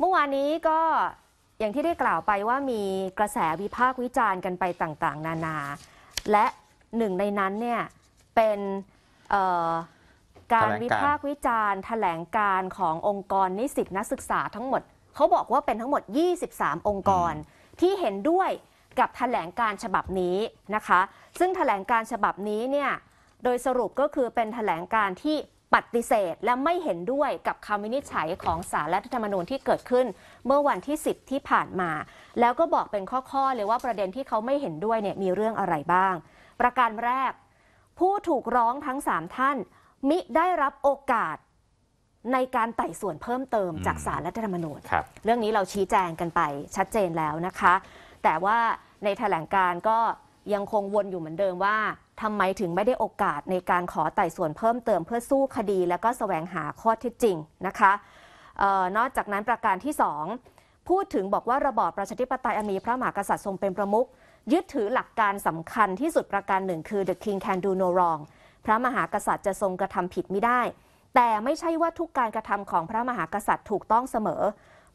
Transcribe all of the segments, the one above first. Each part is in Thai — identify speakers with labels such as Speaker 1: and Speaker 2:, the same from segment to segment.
Speaker 1: เมื่อวานนี้ก็อย่างที่ได้กล่าวไปว่ามีกระแสวิพากษ์วิจารณ์กันไปต่างๆ นานา และหนึ่งในนั้นเนี่ยเป็นการวิพากษ์วิจารณ์ แถลงการขององค์กรนิสิตนักศึกษาทั้งหมดเขาบอกว่าเป็นทั้งหมด 23 องค์กรที่เห็นด้วยกับแถลงการฉบับนี้นะคะซึ่งแถลงการฉบับนี้เนี่ย โดยสรุปก็คือเป็นแถลงการที่ปฏิเสธและไม่เห็นด้วยกับคำวินิจฉัยของสารรัฐธรรมนูญที่เกิดขึ้น เมื่อวันที่10ที่ผ่านมา แล้วก็บอกเป็นข้อๆเลยว่าประเด็นที่เขาไม่เห็นด้วยเนี่ยมีเรื่องอะไรบ้าง ประการแรก ผู้ถูกร้องทั้ง 3 ท่าน มิได้รับโอกาสในการไต่สวนเพิ่มเติมจากสารรัฐธรรมนูญเรื่องนี้เราชี้แจงกันไปชัดเจนแล้วนะคะ แต่ว่าในแถลงการก็ยังคงวนอยู่เหมือนเดิมว่าทำไมถึงไม่ได้โอกาสในการขอไต่สวนเพิ่มเติมเพื่อสู้คดีและก็แสวงหาข้อเท็จจริงนะคะออนอกจากนั้นประการที่ 2 พูดถึงบอกว่าระบอบประชาธิปไตยมีพระมหากษัตริย์ทรงเป็นประมุขยึดถือหลักการสำคัญที่สุดประการหนึ่งคือ the king can do no wrong พระมหากษัตริย์จะทรงกระทำผิดไม่ได้ แต่ไม่ใช่ว่าทุกการกระทำของพระมหากษัตริย์ถูกต้องเสมอ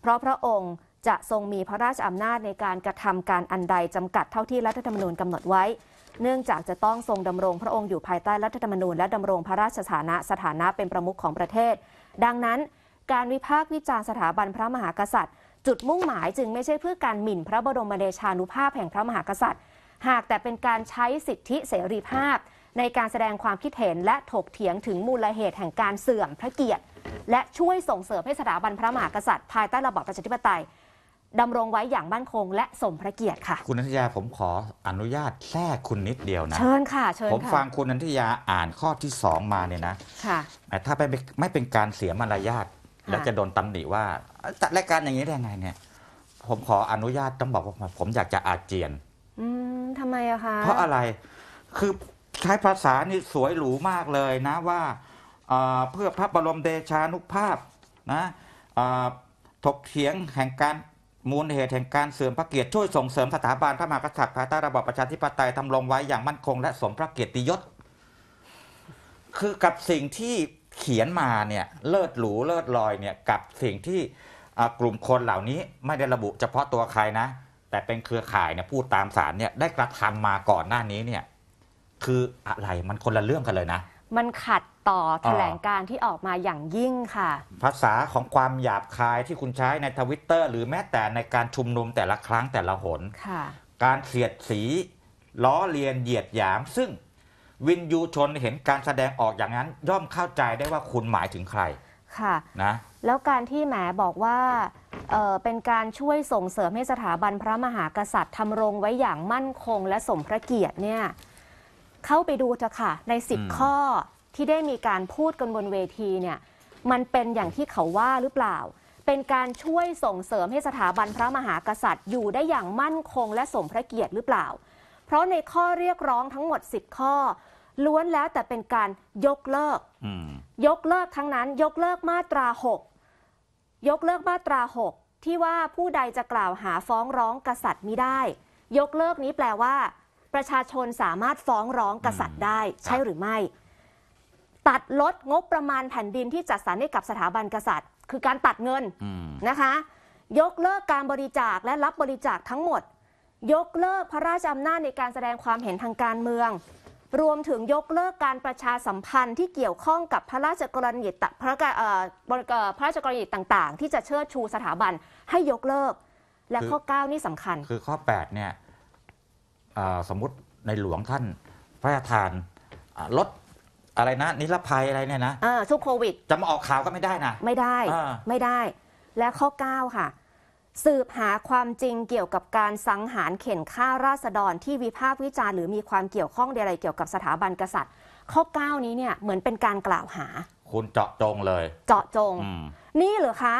Speaker 1: เพราะพระองค์จะทรงมีพระราชอำนาจในการกระทำการอันใดจำกัดเท่าที่รัฐธรรมนูญกำหนดไว้ เนื่องจากจะต้องทรงดำรงพระองค์อยู่ภายใต้รัฐธรรมนูญ และดำรงพระราชสถานะสถานะเป็นประมุขของประเทศ ดังนั้น การวิพากษ์วิจารณ์สถาบันพระมหากษัตริย์ จุดมุ่งหมายจึงไม่ใช่เพื่อการหมิ่นพระบรมเดชานุภาพแห่งพระมหากษัตริย์ หากแต่เป็นการใช้สิทธิเสรีภาพ ในการแสดงความคิดเห็นและถกเถียงถึงมูลเหตุแห่งการเสื่อมพระเกียรติ และช่วยส่งเสริมให้สถาบันพระมหากษัตริย์ ภายใต้ระบอบประชาธิปไตยดำรงไว้อย่างมั่นคง และสมพระเกียรติค่ะ คุ
Speaker 2: ณนันทยาผมขออนุญาตแทรกคุณนิดเดียวนะเชิญ
Speaker 1: ค่ะเชิญผมค่ะฟังค
Speaker 2: ุณนันทยาอ่านข้อที่สองมาเนี่ยนะค่ะแต่ถ้าไม่ไม่เป็นการเสียมารยาทแล้วจะโดนตำหนิว่าจัดรายการอย่างนี้ได้ไงเนี่ย ผมขออนุญาตต้องบอกว่าผมอยากจะอาเจียน
Speaker 1: อืมทำไมอะคะ เพราะอ
Speaker 2: ะไรคือใช้ภาษานี่สวยหรูมากเลยนะว่าเพื่อพระบรมเดชานุภาพนะถกเถียงแห่งการมูลเหตุแห่งการเสริมพระเกียรติช่วยส่งเสริมสถาบันพระมหากษัตริย์ภายใต้ระบอบประชาธิปไตยทำรงไว้อย่างมั่นคงและสมพระเกียรติยศ คือกับสิ่งที่เขียนมาเนี่ยเลิศหรู เลิศลอยเนี่ยกับสิ่งที่กลุ่มคนเหล่านี้ไม่ได้ระบุ เฉพาะตัวใครนะ แต่เป็นเครือข่ายเนี่ยพูดตามสารเนี่ยได้กระทำมาก่อนหน้านี้เนี่ยคืออะไรมันคนละเรื่องกันเลยนะ
Speaker 1: มันขัดต่อแถลงการที่ออกมาอย่างยิ่งค่ะ
Speaker 2: ภาษาของความหยาบคายที่คุณใช้ในทวิตเตอร์ หรือแม้แต่ในการชุมนุมแต่ละครั้งแต่ละหนการเสียดสีล้อเลียนเหยียดหยาม ซึ่งวินยูชนเห็นการแสดงออกอย่างนั้นย่อมเข้าใจได้ว่าคุณหมายถึงใคร ค่ะ นะ
Speaker 1: แล้วการที่แหมบอกว่าเเป็นการช่วยส่งเสริมให้สถาบันพระมหากษัตริย์ทำรงไว้อย่างมั่นคง และสมพระเกียรติเนี่ยเข้าไปดูเถอะค่ะ ใน 10ข้อที่ได้มีการพูดกันบนเวทีเนี่ย มันเป็นอย่างที่เขาว่าหรือเปล่า เป็นการช่วยส่งเสริมให้สถาบันพระมหากษัตริย์ อยู่ได้อย่างมั่นคงและสมพระเกียรติหรือเปล่า เพราะในข้อเรียกร้องทั้งหมด 10 ข้อ ล้วนแล้วแต่เป็นการยกเลิกยกเลิกทั้งนั้นยกเลิกมาตรา6ยกเลิกมาตรา6ที่ว่าผู้ใดจะกล่าวหาฟ้องร้องกษัตริย์มิได้ ยกเลิกนี้แปลว่าประชาชนสามารถฟ้องร้องกษัตริย์ได้ใช่หรือไม่ ตัดลดงบประมาณแผ่นดินที่จัดสรรให้กับสถาบันกษัตริย์ คือการตัดเงินนะคะ ยกเลิกการบริจาคและรับบริจาคทั้งหมด ยกเลิกพระราชอำนาจในการแสดงความเห็นทางการเมือง รวมถึงยกเลิกการประชาสัมพันธ์ ที่เกี่ยวข้องกับพระราชกรณียพระพระราชกรณียต่างๆ ที่จะเชิดชูสถาบันให้ยกเลิกและข้อ9นี่สำคัญ
Speaker 2: คือข้อ8เนี่ยสมมติในหลวงท่านพระราชทานรถอะไรนะ นิรภัยอะไรเนี่ยนะสู้โควิดจะมาออกข่าวก็ไม่ได้นะ ไม่ได้
Speaker 1: ไม่ได้ และข้อ 9 ค่ะ สืบหาความจริงเกี่ยวกับการสังหารเข็นฆ่าราษฎร ที่วิพากษ์วิจารณ์หรือมีความเกี่ยวข้องใดๆเกี่ยวกับสถาบันกษัตริย์ ข้อ 9 นี้เนี่ยเหมือนเป็นการกล่าวหา
Speaker 2: คุณเจาะจงเลย
Speaker 1: เจาะจง นี่เหรอคะ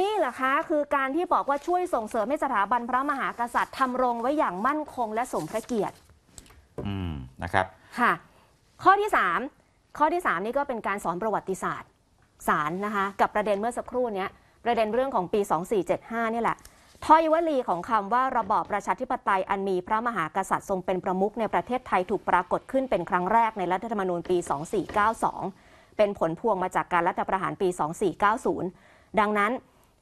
Speaker 1: นี่แหละคะคือการที่บอกว่าช่วยส่งเสริมให้สถาบันพระมหากษัตริย์ทำรงไว้อย่างมั่นคงและสมพระเกียรติ
Speaker 2: อืม นะครับ
Speaker 1: ค่ะ ข้อที่สามข้อที่สามนี่ก็เป็นการสอนประวัติศาสตร์ สารนะคะ กับประเด็นเมื่อสักครู่นี้ประเด็นเรื่องของปี 2475นี่แหละทอยวลีของคำว่าระบอบประชาธิปไตยอันมีพระมหากษัตริย์ทรงเป็นประมุขในประเทศไทยถูกปรากฏขึ้นเป็นครั้งแรกในรัฐธรรมนูญปี 2492 เป็นผลพวงมาจากการรัฐประหารปี 2490 ดังนั้น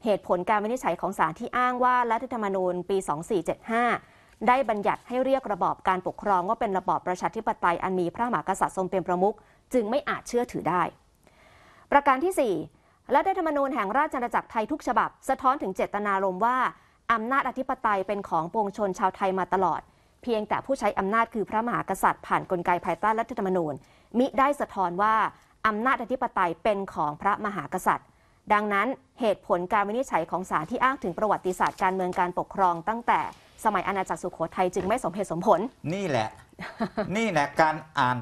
Speaker 1: เหตุผลการวินิจฉัยของศาลที่อ้างว่ารัฐธรรมนูญปี 2475 ได้บัญญัติให้เรียกระบอบการปกครองว่าเป็นระบอบประชาธิปไตย อันมีพระมหากษัตริย์ทรงเป็นประมุขจึงไม่อาจเชื่อถือได้ ประการที่4รัฐธรรมนูญแห่งราชอาณาจักรไทยทุกฉบับสะท้อนถึงเจตนารมณ์ว่า อำนาจอธิปไตยเป็นของปวงชนชาวไทยมาตลอด เพียงแต่ผู้ใช้อำนาจคือพระมหากษัตริย์ ผ่านกลไกภายใต้รัฐธรรมนูญมิได้สะท้อนว่าอำนาจอธิปไตยเป็นของพระมหากษัตริย์ดังนั้นเหตุผลการวินิจฉัยของศาลที่อ้างถึงประวัติศาสตร์การเมืองการปกครอง ตั้งแต่ สมัยอาณาจักรสุขโขทัยจึงไม่สมเหตุสมผล
Speaker 2: นี่แหละ นี่แหละการอ่าน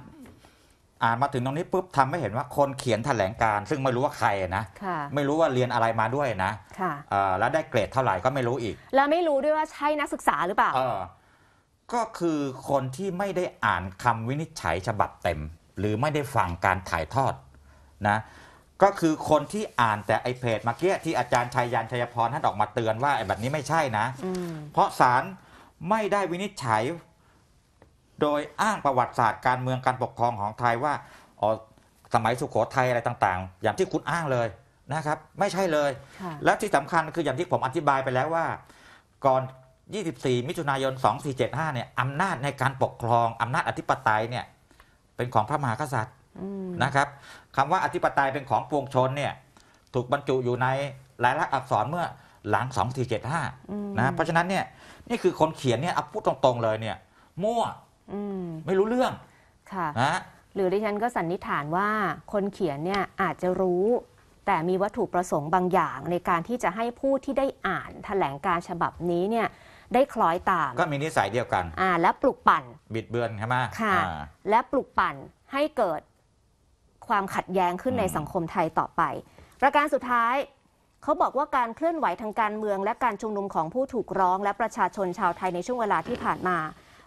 Speaker 2: อ่านมาถึงตรงนี้ปุ๊บทำให้เห็นว่าคนเขียนแถลงการ ซึ่งไม่รู้ว่าใครนะะไม่รู้ว่าเรียนอะไรมาด้วยนะะแล้วได้เกรดเท่าไหร่ก็ไม่รู้อีก
Speaker 1: แล้วไม่รู้ด้วยว่าใช่นักศึกษาหรือเปล่าเออก
Speaker 2: ็คือคนที่ไม่ได้อ่านคำวินิจฉัยฉบับเต็ม หรือไม่ได้ฟังการถ่ายทอดนะก็คือคนที่อ่านแต่ไอเพจมาเกี้ที่อาจารย์ชัยยานชัยพรท่านออกมาเตือนว่าไอแบบนี้ไม่ใช่นะ เพราะศาลไม่ได้วินิจฉัยโดยอ้างประวัติศาสตร์การเมืองการปกครองของไทยว่าอ๋อสมัยสุขโขทัยอะไรต่างๆ อย่างที่คุณอ้างเลยนะครับ ไม่ใช่เลย และที่สำคัญคืออย่างที่ผมอธิบายไปแล้วว่า ก่อน 24 มิถุนายน 2475 เนี่ยอำนาจในการปกครองอำนาจอธิปไตยเนี่ยเป็นของพระมหากษัตริย์นะครับคำว่าอธิปไตยเป็นของปวงชนเนี่ยถูกบรรจุอยู่ในลายลักษณ์อักษรเมื่อหลัง2475นะเพราะฉะนั้นเนี่ยนี่คือคนเขียนเนี่ยอพูดตรงๆเลยเนี่ยมั่วไม่รู้เรื่องค่ะนะ
Speaker 1: หรือดิฉันก็สันนิษฐานว่าคนเขียนเนี่ยอาจจะรู้แต่มีวัตถุประสงค์บางอย่าง ในการที่จะให้ผู้ที่ได้อ่านถแถลงการฉบับนี้เนี่ยได้คล้อยตาม ก็มีนิสัยเดียวกัน อ่าและปลุกปั่น
Speaker 2: บิดเบือนใช่ไหมค่ะ
Speaker 1: และปลุกปั่นให้เกิดความขัดแย้งขึ้นในสังคมไทยต่อไป ประการสุดท้ายเขาบอกว่าการเคลื่อนไหวทางการเมือง และการชุมนุมของผู้ถูกร้อง และประชาชนชาวไทยในช่วงเวลาที่ผ่านมา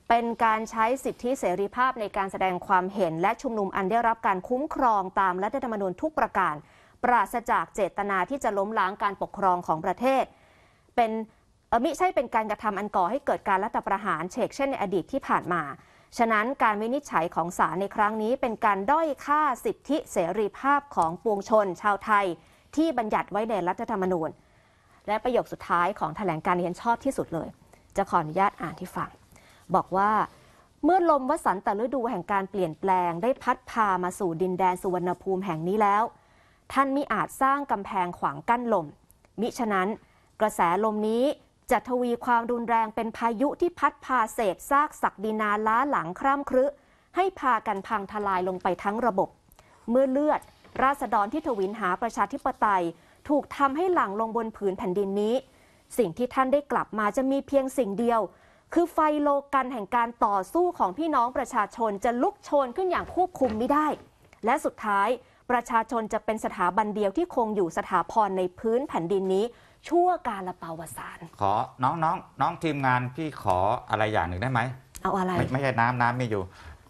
Speaker 1: เป็นการใช้สิทธิเสรีภาพในการแสดงความเห็นและชุมนุมอันได้รับการคุ้มครองตามรัฐธรรมนูญทุกประการปราศจากเจตนาที่จะล้มล้างการปกครองของประเทศ เป็นมิใช่เป็นการกระทำอันก่อให้เกิดการรัฐประหาร เฉกเช่นในอดีตที่ผ่านมาฉะนั้นการวินิจฉัยของศาลในครั้งนี้เป็นการด้อยค่าสิทธิเสรีภาพของปวงชนชาวไทย ที่บัญญัติไว้ในรัฐธรรมนูญ และประโยคสุดท้ายของถแถลงการเรียนชอบที่สุดเลย จะขออนุญาตอ่านที่ฟังบอกว่า เมื่อลมวสันตฤดูแห่งการเปลี่ยนแปลงได้พัดพามาสู่ดินแดนสุวรรณภูมิแห่งนี้แล้ว ท่านมิอาจสร้างกำแพงขวางกั้นลม มิฉะนั้นกระแสลมนี้จะทวีความรุนแรงเป็นพายุที่พัดพาเศษซากศักดินาล้าหลังคร่ำครึ ให้พากันพังทลายลงไปทั้งระบบ เมื่อเลือดราษฎรที่ทวินหาประชาธิปไตยถูกทำให้หลังลงบนผืนแผ่นดินนี้ สิ่งที่ท่านได้กลับมาจะมีเพียงสิ่งเดียว คือไฟโลกันแห่งการต่อสู้ของพี่น้องประชาชนจะลุกโชนขึ้นอย่างควบคุมไม่ได้ และสุดท้ายประชาชนจะเป็นสถาบันเดียวที่คงอยู่สถาพรในพื้นแผ่นดินนี้ชั่วการละเปาวสาร
Speaker 2: ขอน้องน้องน้องทีมงานพี่ขออะไรอย่างหนึ่งได้ไหม เอาอะไรไม่ไม่ใช่น้ำน้ำไม่อยู่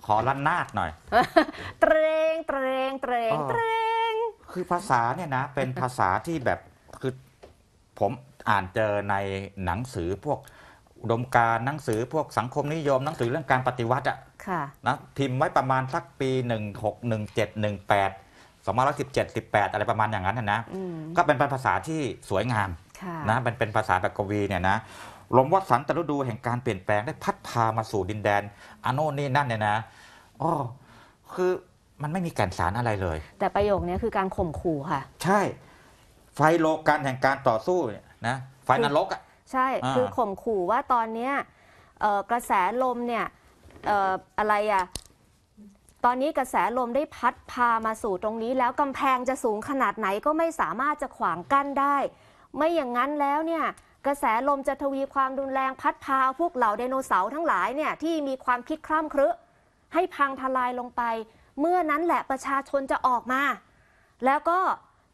Speaker 2: ขอรันนาดหน่อย
Speaker 1: เตรงเตรงเตรงเ
Speaker 2: ตรงคือภาษาเนี่ยนะ เป็นภาษาที่แบบ คือ ผมอ่านเจอในหนังสือพวก อุดมการหนังสือพวกสังคมนิยมหนังสือเรื่องการปฏิวัติอะนะพิมพ์ไว้ประมาณสักปี161718 2ิ1 7 18อะไรประมาณอย่างนั้นนะก็เป็นภาษาที่สวยงามนะมันเป็นภาษาแบบกวีเนี่ยนะลมวัดสันตฤดูแห่งการเปลี่ยนแปลงได้พัดพามาสู่ดินแดนอโน่นนี่นั่นเนี่ยนะอ๋อคือมันไม่มีแก่นสารอะไรเลย
Speaker 1: แต่ประโยคนี้คือการข่มขู่ค่ะ
Speaker 2: ใช่ ไฟโลกการแห่งการต่อสู้นะไฟนรกอ่ะ
Speaker 1: ใช่คือข่มขู่ว่าตอนเนี้ยกระแสลมเนี่ยอะไรอ่ะตอนนี้กระแสลมได้พัดพามาสู่ตรงนี้ แล้วกำแพงจะสูงขนาดไหนก็ไม่สามารถจะขวางกั้นได้ไม่อย่างนั้นแล้วเนี่ยกระแสลมจะทวีความรุนแรงพัดพาพวกเหล่าไดโนเสาร์ทั้งหลายเนี่ยที่มีความคิดคร่ำครึให้พังทลายลงไป เมื่อนั้นแหละประชาชนจะออกมา แล้วก็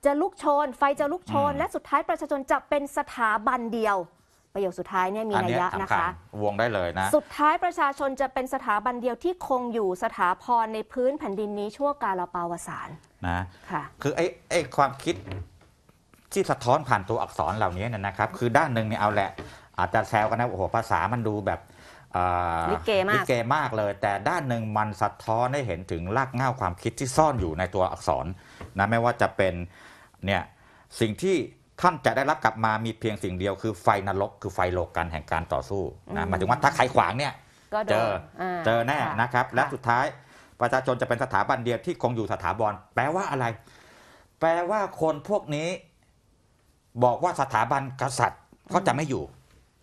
Speaker 1: จะลุกโชน ไฟจะลุกโชนและสุดท้ายประชาชนจะเป็นสถาบันเดียว ประโยคสุดท้ายเนี่ยมีนัยยะนะคะ
Speaker 2: วงได้เลยนะสุด
Speaker 1: ท้ายประชาชนจะเป็นสถาบันเดียวที่คงอยู่สถาพรในพื้นแผ่นดินนี้ชั่วกาลปาวสารนะค่ะ
Speaker 2: คือไอ้ไอ้ความคิดที่สะท้อนผ่านตัวอักษรเหล่านี้นะครับ คือด้านหนึ่งเนี่ยเอาแหละอาจจะแซวกันนะโอ้โห ภาษามันดูแบบลิเกมากลิเกมากเลย แต่ด้านหนึ่งมันสะท้อนให้เห็นถึงรากเหง้าความคิดที่ซ่อนอยู่ในตัวอักษรนะไม่ว่าจะเป็นเนี่ยสิ่งที่ท่านจะได้รับกลับมามีเพียงสิ่งเดียว คือไฟนรก คือไฟโลกันแห่งการต่อสู้นะหมายถึงว่าถ้าใครขวางเนี่ย
Speaker 1: เจอเจอแน่
Speaker 2: นะครับ และสุดท้าย ประชาชนจะเป็นสถาบันเดียวที่คงอยู่สถาบันแปลว่าอะไร แปลว่าคนพวกนี้บอกว่าสถาบันกษัตริย์เขาจะไม่อยู่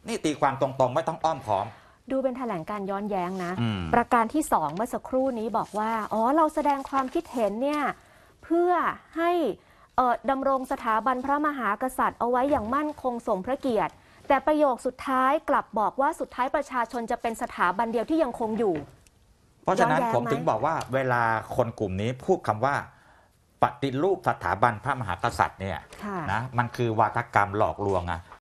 Speaker 2: นี่ตีความตรงๆไม่ต้องอ้อมค้อม
Speaker 1: ดูเป็นแถลงการย้อนแย้งนะ ประการที่สองเมื่อสักครู่นี้บอกว่าอ๋อเราแสดงความคิดเห็นเนี่ยเพื่อให้ดำรงสถาบันพระมหากษัตริย์เอาไว้อย่างมั่นคงสมพระเกียรติ แต่ประโยคสุดท้ายกลับบอกว่าสุดท้ายประชาชนจะเป็นสถาบันเดียวที่ยังคงอยู่ เพราะฉะนั้นผมมถึงบอก
Speaker 2: ว่าเวลาคนกลุ่มนี้พูดคำว่าปฏิรูปสถาบันพระมหากษัตริย์เนี่ยนะมันคือวาทกรรมหลอกลวงอ่ะ